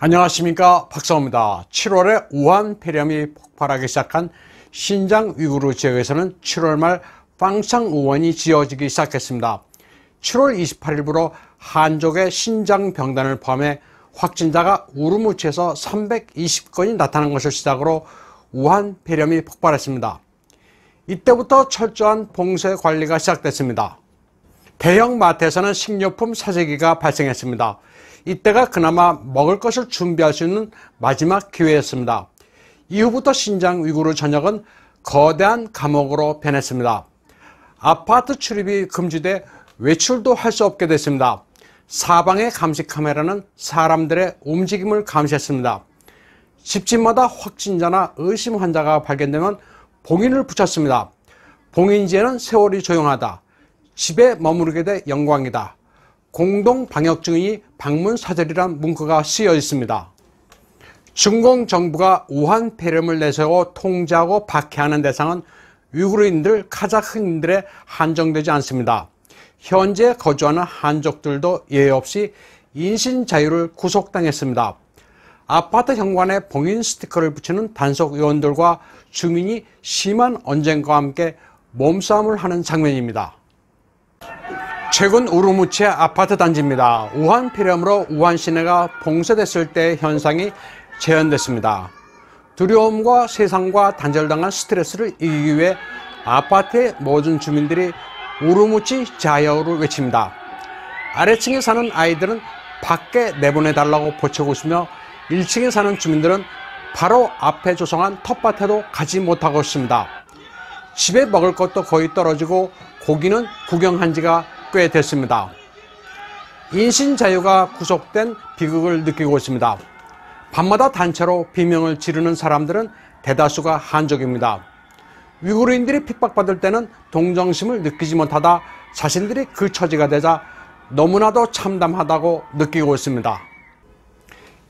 안녕하십니까 박사호입니다 7월에 우한 폐렴이 폭발하기 시작한 신장 위구르 지역에서는 7월 말빵상 우원이 지어지기 시작했습니다 7월 28일부로 한족의 신장 병단을 포함해 확진자가 우르무치에서 320건이 나타난 것을 시작으로 우한 폐렴이 폭발했습니다 이때부터 철저한 봉쇄 관리가 시작됐습니다 대형 마트에서는 식료품 사재기가 발생했습니다 이때가 그나마 먹을 것을 준비할 수 있는 마지막 기회였습니다. 이후부터 신장 위구르 전역은 거대한 감옥으로 변했습니다. 아파트 출입이 금지돼 외출도 할 수 없게 됐습니다. 사방의 감시 카메라는 사람들의 움직임을 감시했습니다. 집집마다 확진자나 의심 환자가 발견되면 봉인을 붙였습니다. 봉인지에는 세월이 조용하다. 집에 머무르게 돼 영광이다. 공동방역증의 방문사절이란 문구가 쓰여 있습니다. 중공정부가 우한 폐렴을 내세워 통제하고 박해하는 대상은 위구르인들, 카자흐인들에 한정되지 않습니다. 현재 거주하는 한족들도 예외 없이 인신 자유를 구속당했습니다. 아파트 현관에 봉인 스티커를 붙이는 단속 의원들과 주민이 심한 언쟁과 함께 몸싸움을 하는 장면입니다. 최근 우루무치 아파트 단지입니다. 우한 폐렴으로 우한 시내가 봉쇄됐을 때 현상이 재현됐습니다. 두려움과 세상과 단절당한 스트레스를 이기기 위해 아파트의 모든 주민들이 우루무치 자야우를 외칩니다. 아래층에 사는 아이들은 밖에 내보내달라고 보채고 있으며 1층에 사는 주민들은 바로 앞에 조성한 텃밭에도 가지 못하고 있습니다. 집에 먹을 것도 거의 떨어지고 고기는 구경한 지가 꽤 됐습니다. 인신 자유가 구속된 비극을 느끼고 있습니다. 밤마다 단체로 비명을 지르는 사람들은 대다수가 한족입니다. 위구르인들이 핍박받을 때는 동정심을 느끼지 못하다 자신들이 그 처지가 되자 너무나도 참담하다고 느끼고 있습니다.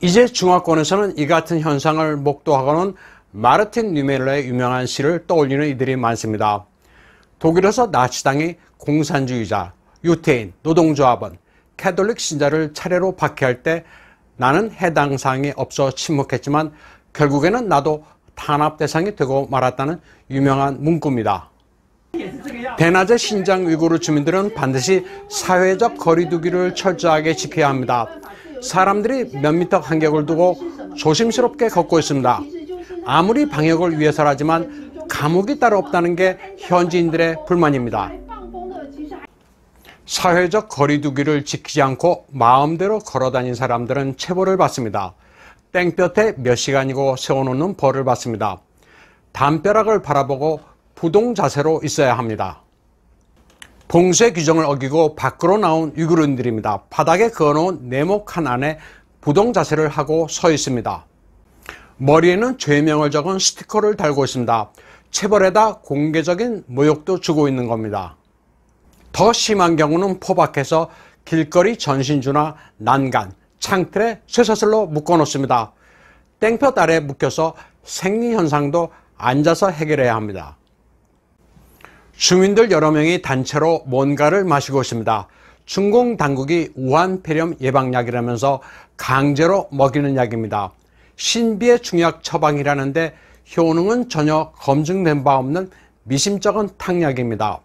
이제 중화권에서는 이 같은 현상을 목도하고는 마르틴 뉴멜러의 유명한 시를 떠올리는 이들이 많습니다. 독일에서 나치당이 공산주의자, 유태인, 노동조합원, 캐톨릭 신자를 차례로 박해할 때 나는 해당 사항이 없어 침묵했지만 결국에는 나도 탄압 대상이 되고 말았다는 유명한 문구입니다. 대낮에 신장 위구르 주민들은 반드시 사회적 거리두기를 철저하게 지켜야 합니다. 사람들이 몇 미터 간격을 두고 조심스럽게 걷고 있습니다. 아무리 방역을 위해서라지만 감옥이 따로 없다는 게 현지인들의 불만입니다. 사회적 거리두기를 지키지 않고 마음대로 걸어다닌 사람들은 체벌을 받습니다. 땡볕에 몇 시간이고 세워놓는 벌을 받습니다. 담벼락을 바라보고 부동 자세로 있어야 합니다. 봉쇄 규정을 어기고 밖으로 나온 유그른들입니다. 바닥에 그어놓은 네모 칸 안에 부동 자세를 하고 서 있습니다. 머리에는 죄명을 적은 스티커를 달고 있습니다. 체벌에다 공개적인 모욕도 주고 있는 겁니다. 더 심한 경우는 포박해서 길거리 전신주나 난간, 창틀에 쇠사슬로 묶어 놓습니다. 땡볕 아래 묶여서 생리현상도 앉아서 해결해야 합니다. 주민들 여러 명이 단체로 뭔가를 마시고 있습니다. 중공 당국이 우한 폐렴 예방약이라면서 강제로 먹이는 약입니다. 신비의 중약 처방이라는데 효능은 전혀 검증된 바 없는 미심쩍은 탕약입니다.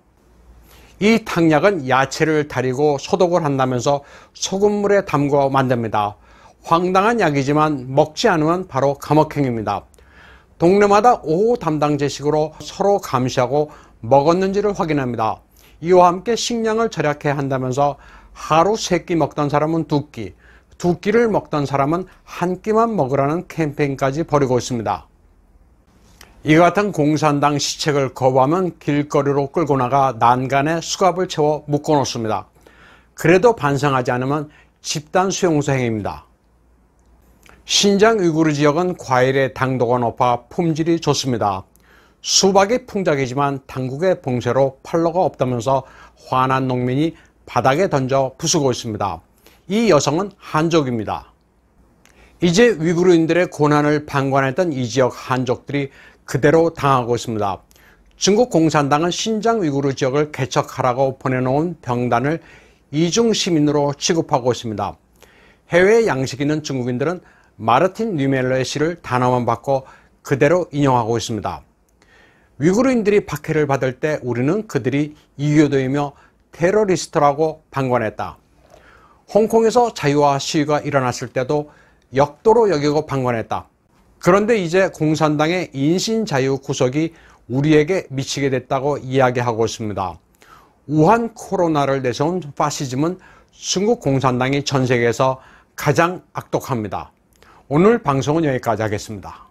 이 탕약은 야채를 다리고 소독을 한다면서 소금물에 담궈 만듭니다. 황당한 약이지만 먹지 않으면 바로 감옥행입니다. 동네마다 오후 담당 제식으로 서로 감시하고 먹었는지를 확인합니다. 이와 함께 식량을 절약해야 한다면서 하루 세 끼 먹던 사람은 두 끼, 두 끼를 먹던 사람은 한 끼만 먹으라는 캠페인까지 벌이고 있습니다. 이 같은 공산당 시책을 거부하면 길거리로 끌고 나가 난간에 수갑을 채워 묶어놓습니다. 그래도 반성하지 않으면 집단 수용소 행위입니다. 신장 위구르 지역은 과일의 당도가 높아 품질이 좋습니다. 수박이 풍작이지만 당국의 봉쇄로 팔로가 없다면서 화난 농민이 바닥에 던져 부수고 있습니다. 이 여성은 한족입니다. 이제 위구르인들의 고난을 방관했던 이 지역 한족들이 그대로 당하고 있습니다. 중국 공산당은 신장 위구르 지역을 개척하라고 보내놓은 병단을 이중 시민으로 취급하고 있습니다. 해외 양식 있는 중국인들은 마르틴 뉴멜러의 시를 단어만 받고 그대로 인용하고 있습니다. 위구르인들이 박해를 받을 때 우리는 그들이 이교도이며 테러리스트라고 방관했다. 홍콩에서 자유화 시위가 일어났을 때도 역도로 여기고 방관했다. 그런데 이제 공산당의 인신자유 구속이 우리에게 미치게 됐다고 이야기하고 있습니다. 우한 코로나를 내세운 파시즘은 중국 공산당이 전 세계에서 가장 악독합니다. 오늘 방송은 여기까지 하겠습니다.